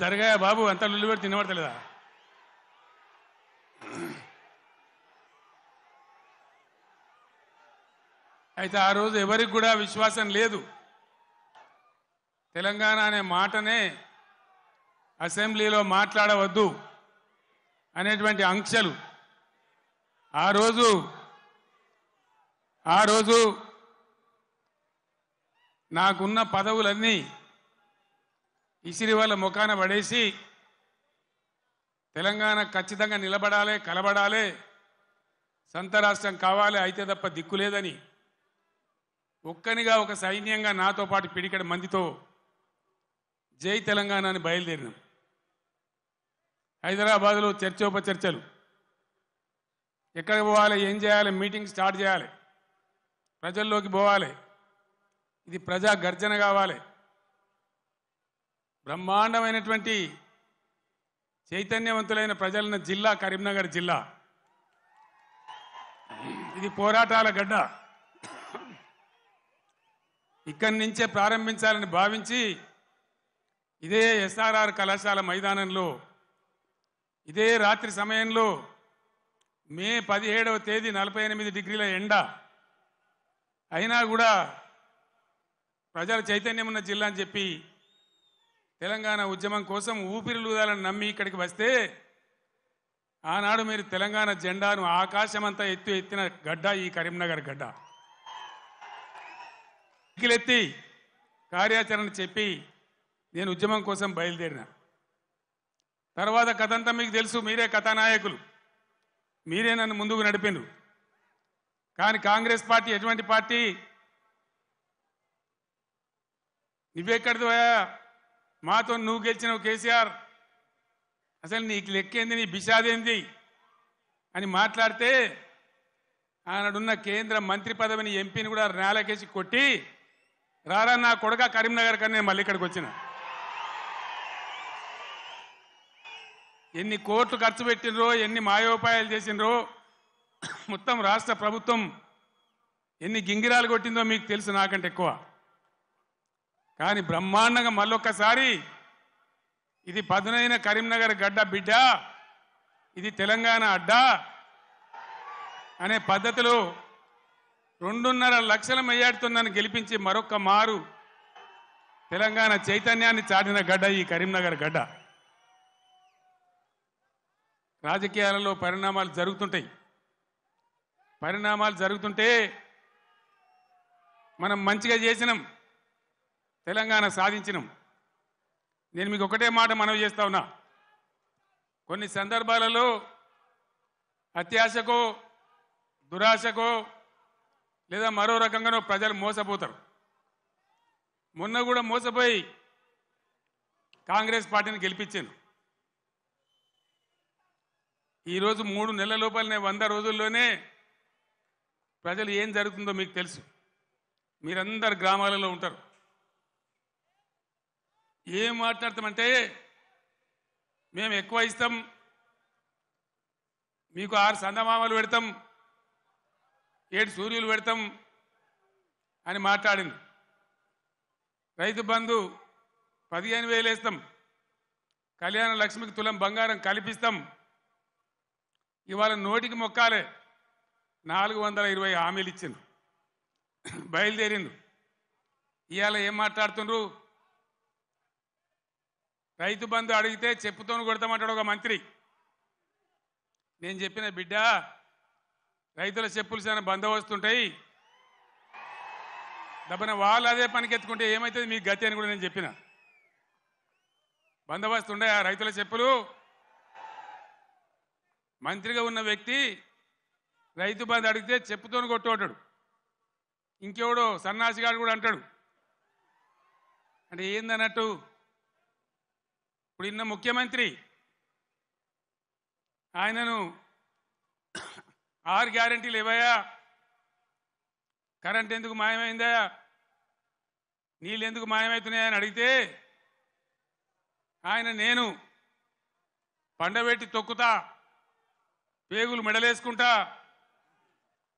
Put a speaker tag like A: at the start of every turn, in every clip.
A: జరగా బాబు ఎంత లొల్లి పెడితే తినబడతలేదా అయితే ఆ రోజు ఎవరికి కూడా విశ్వాసం లేదు తెలంగాణ అనే మాటనే అసెంబ్లీలో మాట్లాడవద్దు అనేటువంటి ఆంక్షలు ఆ రోజు ఆ రోజు నాకున్న పదవులన్నీ ఇసిరి వాళ్ళ ముఖాన పడేసి తెలంగాణ ఖచ్చితంగా నిలబడాలి కలబడాలి సంత రాష్ట్రం కావాలి అయితే తప్ప దిక్కు లేదని ఒక్కనిగా ఒక సైన్యంగా నాతో పాటు పిడికడ మందితో జై తెలంగాణ అని బయలుదేరినాం హైదరాబాద్లో చర్చోపచర్చలు ఎక్కడికి పోవాలి ఏం చేయాలి మీటింగ్ స్టార్ట్ చేయాలి ప్రజల్లోకి పోవాలి ఇది ప్రజా గర్జన కావాలి బ్రహ్మాండమైనటువంటి చైతన్యవంతులైన ప్రజలన్న జిల్లా కరీంనగర్ జిల్లా ఇది పోరాటాల గడ్డ ఇక్కడి నుంచే ప్రారంభించాలని భావించి ఇదే ఎస్ఆర్ఆర్ కళాశాల మైదానంలో ఇదే రాత్రి సమయంలో మే పదిహేడవ తేదీ నలభై ఎనిమిది డిగ్రీల ఎండ అయినా కూడా ప్రజల చైతన్యం ఉన్న జిల్లా అని చెప్పి తెలంగాణ ఉద్యమం కోసం ఊపిరిలూదాలని నమ్మి ఇక్కడికి వస్తే ఆనాడు మీరు తెలంగాణ జెండాను ఆకాశమంతా ఎత్తు ఎత్తిన గడ్డ ఈ కరీంనగర్ గడ్డ ఎత్తి కార్యాచరణ చెప్పి నేను ఉద్యమం కోసం బయలుదేరిన తర్వాత కథ అంతా మీకు తెలుసు మీరే కథానాయకులు మీరే నన్ను ముందుకు నడిపినరు కానీ కాంగ్రెస్ పార్టీ ఎటువంటి పార్టీ నువ్వెక్కడిది మాతో నువ్వు గెలిచినావు కేసీఆర్ అసలు నీకు లెక్కేంది నీ బిషాదేంది అని మాట్లాడితే ఆనాడున్న కేంద్ర మంత్రి పదవిని ఎంపీని కూడా నేలకేసి కొట్టి రారా నా కొడక కరీంనగర్ కన్నా నేను మళ్ళీ ఇక్కడికి వచ్చిన ఎన్ని కోట్లు ఖర్చు పెట్టినరో ఎన్ని మాయోపాయాలు చేసినరో మొత్తం రాష్ట్ర ప్రభుత్వం ఎన్ని గింగిరాలు కొట్టిందో మీకు తెలుసు నాకంటే ఎక్కువ కానీ బ్రహ్మాండంగా మళ్ళొక్కసారి ఇది పదునైన కరీంనగర్ గడ్డ బిడ్డ ఇది తెలంగాణ అడ్డ అనే పద్ధతిలో రెండున్నర లక్షల మెయ్యాడుతుందని గెలిపించి మరొక్క మారు తెలంగాణ చైతన్యాన్ని చాటిన గడ్డ ఈ కరీంనగర్ గడ్డ రాజకీయాలలో పరిణామాలు జరుగుతుంటాయి పరిణామాలు జరుగుతుంటే మనం మంచిగా చేసినాం తెలంగాణ సాధించినాం నేను మీకు ఒకటే మాట మనవి చేస్తా ఉన్నా కొన్ని సందర్భాలలో అత్యాశకో దురాశకో లేదా మరో రకంగానో ప్రజలు మోసపోతారు మొన్న కూడా మోసపోయి కాంగ్రెస్ పార్టీని గెలిపించాను ఈరోజు మూడు నెలల లోపలనే వంద రోజుల్లోనే ప్రజలు ఏం జరుగుతుందో మీకు తెలుసు మీరందరు గ్రామాలలో ఉంటారు ఏం మాట్లాడతామంటే మేము ఎక్కువ ఇస్తాం మీకు ఆరు సందమామలు పెడతాం ఏడు సూర్యులు పెడతాం అని మాట్లాడింది రైతు బంధు పదిహేను వేలు వేస్తాం కళ్యాణ లక్ష్మికి తులం బంగారం కల్పిస్తాం ఇవాళ నోటికి మొక్కాలే నాలుగు వందల ఇరవై హామీలు ఇచ్చింది బయలుదేరిండు ఇవాళ ఏం మాట్లాడుతుండ్రు రైతు బంధు అడిగితే చెప్పుతోను కొడతామంటాడు ఒక మంత్రి నేను చెప్పిన బిడ్డ రైతుల చెప్పులు చాలా బందోబస్తు వస్తుంటాయి దబ్బన వాళ్ళు అదే పనికి ఎత్తుకుంటే ఏమవుతుంది మీకు గతి అని కూడా నేను చెప్పిన బందోబస్తు ఉండే ఆ రైతుల చెప్పులు మంత్రిగా ఉన్న వ్యక్తి రైతు బంధు అడిగితే చెప్పుతోని కొట్టుకుంటాడు ఇంకెవడో సన్నాసిగాడు కూడా అంటాడు అంటే ఏందన్నట్టు ఇప్పుడు ఇన్న ముఖ్యమంత్రి ఆయనను ఆరు గ్యారంటీలు ఇవ్వయా కరెంట్ ఎందుకు మాయమైందా నీళ్ళు ఎందుకు మాయమవుతున్నాయని అడిగితే ఆయన నేను పండబెట్టి తొక్కుతా పేగులు మెడలేసుకుంటా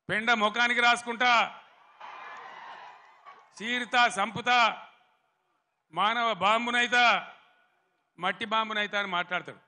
A: పెండ ముఖానికి రాసుకుంటా చీరుతా సంపుతా మానవ బాంబునైతా మట్టి బాంబునైతే అని మాట్లాడతాడు